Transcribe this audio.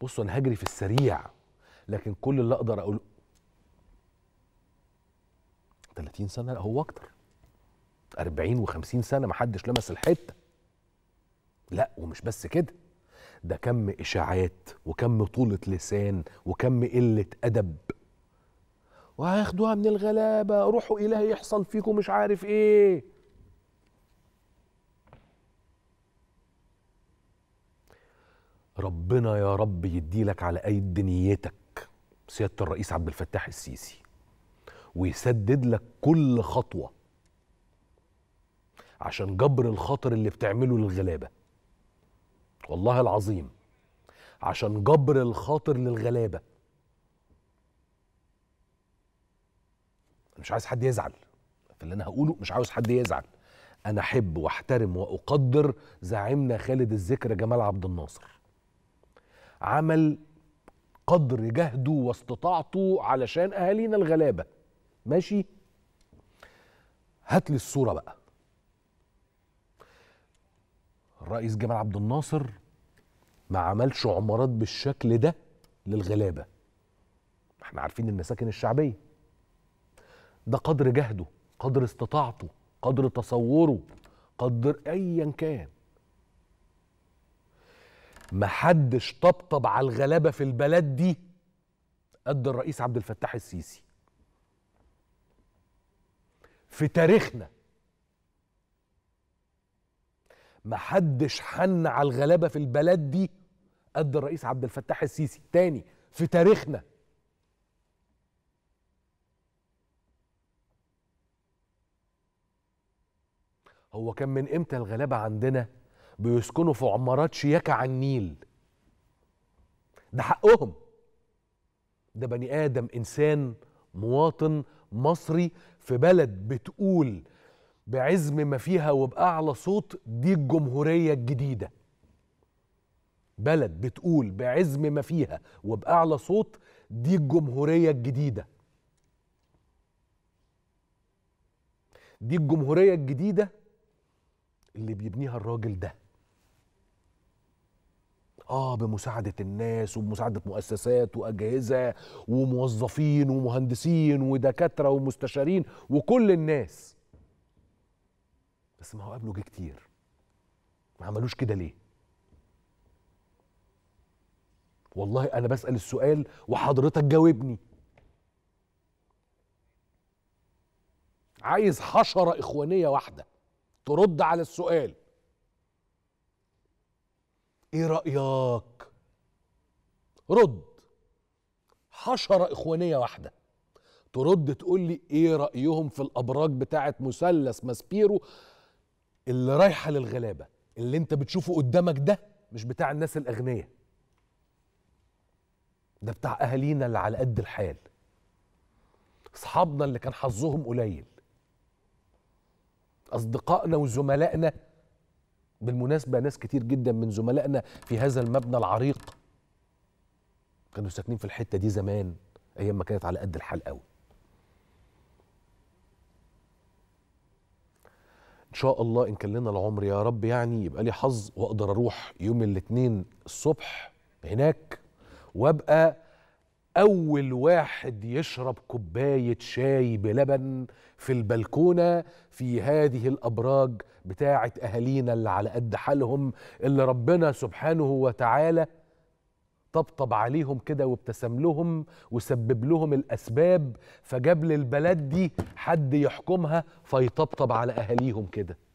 بصوا انا هجري في السريع لكن كل اللي اقدر اقوله 30 سنه لا هو اكتر 40 و50 سنه ما حدش لمس الحته لا ومش بس كده ده كم اشاعات وكم طولة لسان وكم قلة ادب وهياخدوها من الغلابه روحوا الهي يحصل فيكم مش عارف ايه ربنا يا رب يديلك على أيد نيتك سيادة الرئيس عبد الفتاح السيسي ويسدد لك كل خطوة عشان جبر الخطر اللي بتعمله للغلابة والله العظيم عشان جبر الخاطر للغلابة مش عايز حد يزعل في اللي انا هقوله مش عاوز حد يزعل انا احب واحترم واقدر زعيمنا خالد الذكر جمال عبد الناصر عمل قدر جهده واستطاعته علشان اهالينا الغلابه ماشي هات لي الصوره بقى الرئيس جمال عبد الناصر ما عملش عمارات بالشكل ده للغلابه احنا عارفين المساكن الشعبيه ده قدر جهده قدر استطاعته قدر تصوره قدر ايا كان محدش طبطب على الغلابة في البلد دي قد الرئيس عبد الفتاح السيسي في تاريخنا محدش حن على الغلابة في البلد دي قد الرئيس عبد الفتاح السيسي تاني في تاريخنا هو كان من امتى الغلابة عندنا بيسكنوا في عمارات شياكة على النيل ده حقهم ده بني آدم إنسان مواطن مصري في بلد بتقول بعزم ما فيها وبأعلى صوت دي الجمهورية الجديدة بلد بتقول بعزم ما فيها وبأعلى صوت دي الجمهورية الجديدة دي الجمهورية الجديدة اللي بيبنيها الراجل ده اه بمساعده الناس وبمساعده مؤسسات واجهزه وموظفين ومهندسين ودكاتره ومستشارين وكل الناس بس ما هو قبله جه كتير ما عملوش كده ليه والله انا بسال السؤال وحضرتك جاوبني عايز حشره اخوانيه واحده ترد على السؤال ايه رايك رد حشره اخوانيه واحده ترد تقول لي ايه رايهم في الابراج بتاعه مثلث ماسبيرو اللي رايحه للغلابه اللي انت بتشوفه قدامك ده مش بتاع الناس الاغنياء ده بتاع اهالينا اللي على قد الحال اصحابنا اللي كان حظهم قليل اصدقائنا وزملائنا بالمناسبة ناس كتير جدا من زملائنا في هذا المبنى العريق كانوا ساكنين في الحتة دي زمان أيام ما كانت على قد الحال قوي إن شاء الله إن كان لنا العمر يا رب يعني يبقى لي حظ وأقدر أروح يوم الاثنين الصبح هناك وأبقى أول واحد يشرب كوباية شاي بلبن في البلكونة في هذه الأبراج بتاعة أهالينا اللي على قد حالهم اللي ربنا سبحانه وتعالى طبطب عليهم كده وابتسم لهم وسبب لهم الأسباب فجاب للبلد دي حد يحكمها فيطبطب على أهاليهم كده